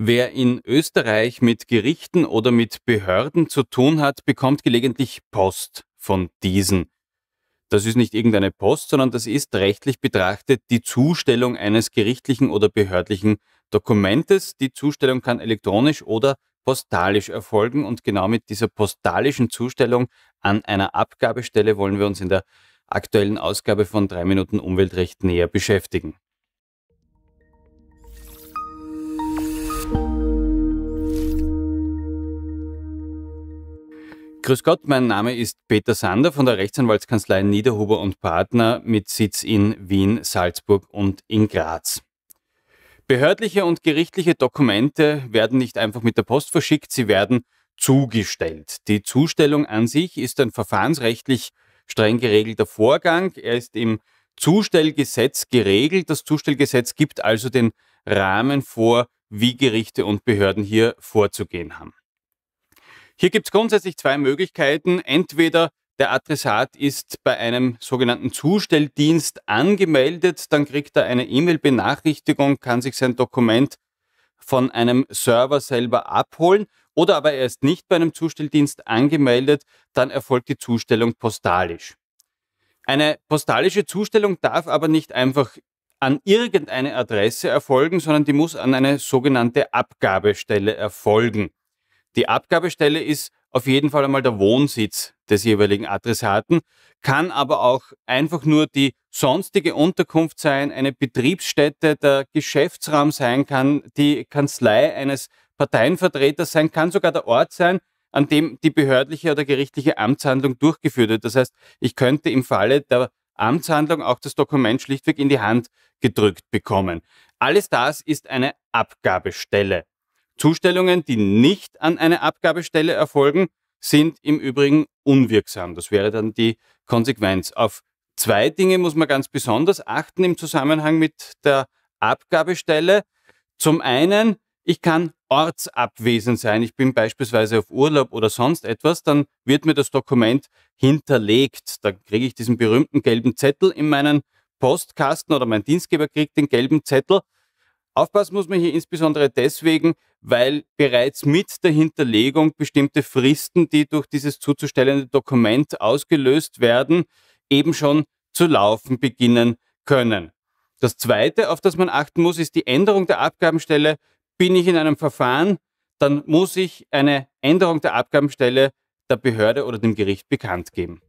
Wer in Österreich mit Gerichten oder mit Behörden zu tun hat, bekommt gelegentlich Post von diesen. Das ist nicht irgendeine Post, sondern das ist rechtlich betrachtet die Zustellung eines gerichtlichen oder behördlichen Dokumentes. Die Zustellung kann elektronisch oder postalisch erfolgen und genau mit dieser postalischen Zustellung an einer Abgabestelle wollen wir uns in der aktuellen Ausgabe von 3 Minuten Umweltrecht näher beschäftigen. Grüß Gott, mein Name ist Peter Sander von der Rechtsanwaltskanzlei Niederhuber und Partner mit Sitz in Wien, Salzburg und in Graz. Behördliche und gerichtliche Dokumente werden nicht einfach mit der Post verschickt, sie werden zugestellt. Die Zustellung an sich ist ein verfahrensrechtlich streng geregelter Vorgang. Er ist im Zustellgesetz geregelt. Das Zustellgesetz gibt also den Rahmen vor, wie Gerichte und Behörden hier vorzugehen haben. Hier gibt es grundsätzlich zwei Möglichkeiten. Entweder der Adressat ist bei einem sogenannten Zustelldienst angemeldet, dann kriegt er eine E-Mail-Benachrichtigung, kann sich sein Dokument von einem Server selber abholen oder aber er ist nicht bei einem Zustelldienst angemeldet, dann erfolgt die Zustellung postalisch. Eine postalische Zustellung darf aber nicht einfach an irgendeine Adresse erfolgen, sondern die muss an eine sogenannte Abgabestelle erfolgen. Die Abgabestelle ist auf jeden Fall einmal der Wohnsitz des jeweiligen Adressaten, kann aber auch einfach nur die sonstige Unterkunft sein, eine Betriebsstätte, der Geschäftsraum sein kann, die Kanzlei eines Parteienvertreters sein, kann sogar der Ort sein, an dem die behördliche oder gerichtliche Amtshandlung durchgeführt wird. Das heißt, ich könnte im Falle der Amtshandlung auch das Dokument schlichtweg in die Hand gedrückt bekommen. Alles das ist eine Abgabestelle. Zustellungen, die nicht an eine Abgabestelle erfolgen, sind im Übrigen unwirksam. Das wäre dann die Konsequenz. Auf zwei Dinge muss man ganz besonders achten im Zusammenhang mit der Abgabestelle. Zum einen, ich kann ortsabwesend sein. Ich bin beispielsweise auf Urlaub oder sonst etwas, dann wird mir das Dokument hinterlegt. Da kriege ich diesen berühmten gelben Zettel in meinen Postkasten oder mein Dienstgeber kriegt den gelben Zettel. Aufpassen muss man hier insbesondere deswegen, weil bereits mit der Hinterlegung bestimmte Fristen, die durch dieses zuzustellende Dokument ausgelöst werden, eben schon zu laufen beginnen können. Das Zweite, auf das man achten muss, ist die Änderung der Abgabenstelle. Bin ich in einem Verfahren, dann muss ich eine Änderung der Abgabenstelle der Behörde oder dem Gericht bekannt geben.